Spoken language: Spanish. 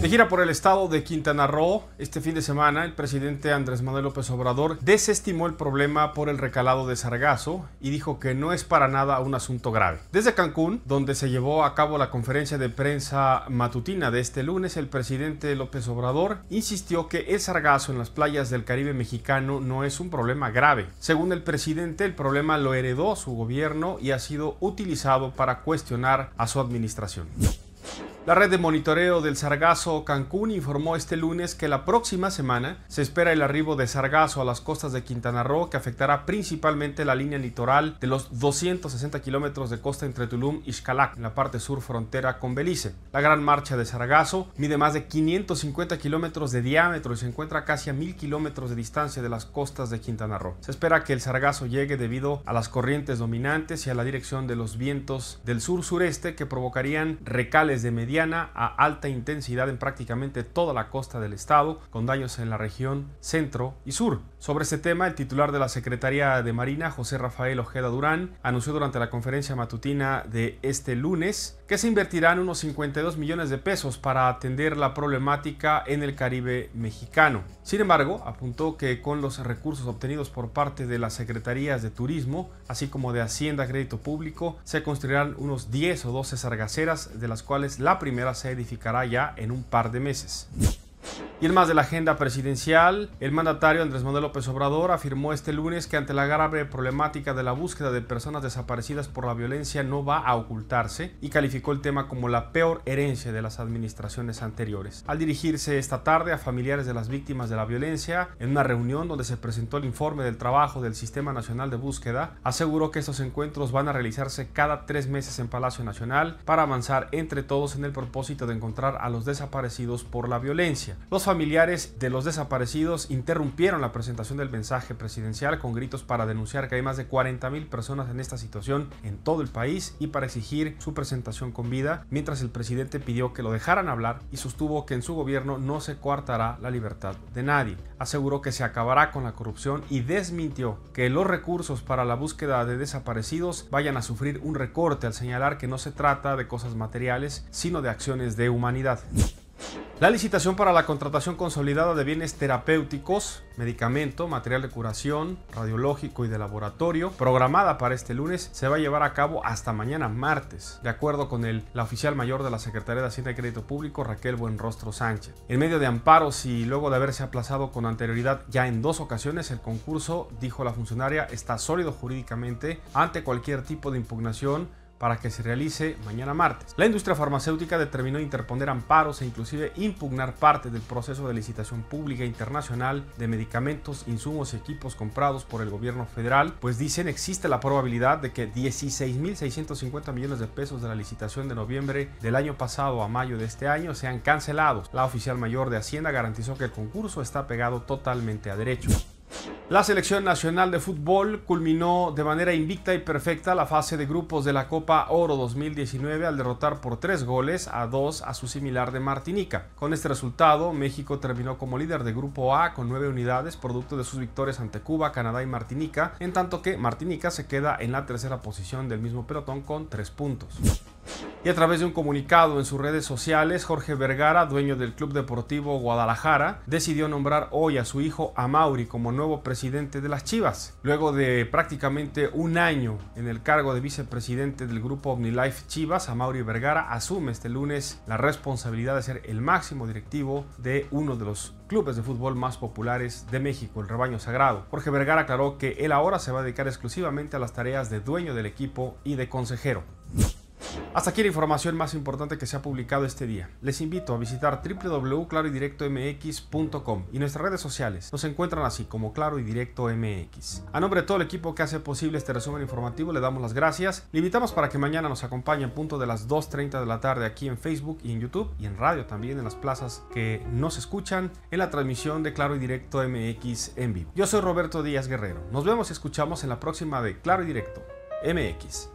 De gira por el estado de Quintana Roo, este fin de semana el presidente Andrés Manuel López Obrador desestimó el problema por el recalado de Sargazo y dijo que no es para nada un asunto grave. Desde Cancún, donde se llevó a cabo la conferencia de prensa matutina de este lunes, el presidente López Obrador insistió que el sargazo en las playas del Caribe mexicano no es un problema grave. Según el presidente, el problema lo heredó su gobierno y ha sido utilizado para cuestionar a su administración. La red de monitoreo del sargazo Cancún informó este lunes que la próxima semana se espera el arribo de sargazo a las costas de Quintana Roo que afectará principalmente la línea litoral de los 260 kilómetros de costa entre Tulum y Xcalac, en la parte sur frontera con Belice. La gran marcha de sargazo mide más de 550 kilómetros de diámetro y se encuentra casi a 1000 kilómetros de distancia de las costas de Quintana Roo. Se espera que el sargazo llegue debido a las corrientes dominantes y a la dirección de los vientos del sur-sureste que provocarían recales de a alta intensidad en prácticamente toda la costa del estado, con daños en la región centro y sur. Sobre este tema, el titular de la Secretaría de Marina, José Rafael Ojeda Durán, anunció durante la conferencia matutina de este lunes que se invertirán unos 52 millones de pesos para atender la problemática en el Caribe mexicano. Sin embargo, apuntó que con los recursos obtenidos por parte de las Secretarías de Turismo, así como de Hacienda Crédito Público, se construirán unos 10 o 12 sargaceras, de las cuales la primera se edificará ya en un par de meses. Y en más de la agenda presidencial, el mandatario Andrés Manuel López Obrador afirmó este lunes que ante la grave problemática de la búsqueda de personas desaparecidas por la violencia no va a ocultarse y calificó el tema como la peor herencia de las administraciones anteriores. Al dirigirse esta tarde a familiares de las víctimas de la violencia, en una reunión donde se presentó el informe del trabajo del Sistema Nacional de Búsqueda, aseguró que estos encuentros van a realizarse cada tres meses en Palacio Nacional para avanzar entre todos en el propósito de encontrar a los desaparecidos por la violencia familiares de los desaparecidos interrumpieron la presentación del mensaje presidencial con gritos para denunciar que hay más de 40.000 personas en esta situación en todo el país y para exigir su presentación con vida, mientras el presidente pidió que lo dejaran hablar y sostuvo que en su gobierno no se coartará la libertad de nadie. Aseguró que se acabará con la corrupción y desmintió que los recursos para la búsqueda de desaparecidos vayan a sufrir un recorte al señalar que no se trata de cosas materiales, sino de acciones de humanidad. La licitación para la contratación consolidada de bienes terapéuticos, medicamento, material de curación, radiológico y de laboratorio, programada para este lunes, se va a llevar a cabo hasta mañana martes, de acuerdo con el, la oficial mayor de la Secretaría de Hacienda y Crédito Público, Raquel Buenrostro Sánchez. En medio de amparos y luego de haberse aplazado con anterioridad ya en dos ocasiones, el concurso, dijo la funcionaria, está sólido jurídicamente ante cualquier tipo de impugnación para que se realice mañana martes. La industria farmacéutica determinó interponer amparos e inclusive impugnar parte del proceso de licitación pública internacional de medicamentos, insumos y equipos comprados por el gobierno federal, pues dicen existe la probabilidad de que 16.650 millones de pesos de la licitación de noviembre del año pasado a mayo de este año sean cancelados. La oficial mayor de Hacienda garantizó que el concurso está pegado totalmente a derechos. La selección nacional de fútbol culminó de manera invicta y perfecta la fase de grupos de la Copa Oro 2019 al derrotar por tres goles a dos a su similar de Martinica. Con este resultado, México terminó como líder de Grupo A con nueve unidades, producto de sus victorias ante Cuba, Canadá y Martinica, en tanto que Martinica se queda en la tercera posición del mismo pelotón con tres puntos. Y a través de un comunicado en sus redes sociales, Jorge Vergara, dueño del Club Deportivo Guadalajara, decidió nombrar hoy a su hijo Amauri como nuevo presidente de las Chivas. Luego de prácticamente un año en el cargo de vicepresidente del grupo OmniLife Chivas, Amauri Vergara asume este lunes la responsabilidad de ser el máximo directivo de uno de los clubes de fútbol más populares de México, el Rebaño Sagrado. Jorge Vergara aclaró que él ahora se va a dedicar exclusivamente a las tareas de dueño del equipo y de consejero. Hasta aquí la información más importante que se ha publicado este día. Les invito a visitar www.claroidirectomx.com y nuestras redes sociales. Nos encuentran así como Claro y Directo MX. A nombre de todo el equipo que hace posible este resumen informativo, le damos las gracias. Le invitamos para que mañana nos acompañe en punto de las 2.30 de la tarde aquí en Facebook y en YouTube y en radio también en las plazas que nos escuchan en la transmisión de Claro y Directo MX en vivo. Yo soy Roberto Díaz Guerrero. Nos vemos y escuchamos en la próxima de Claro y Directo MX.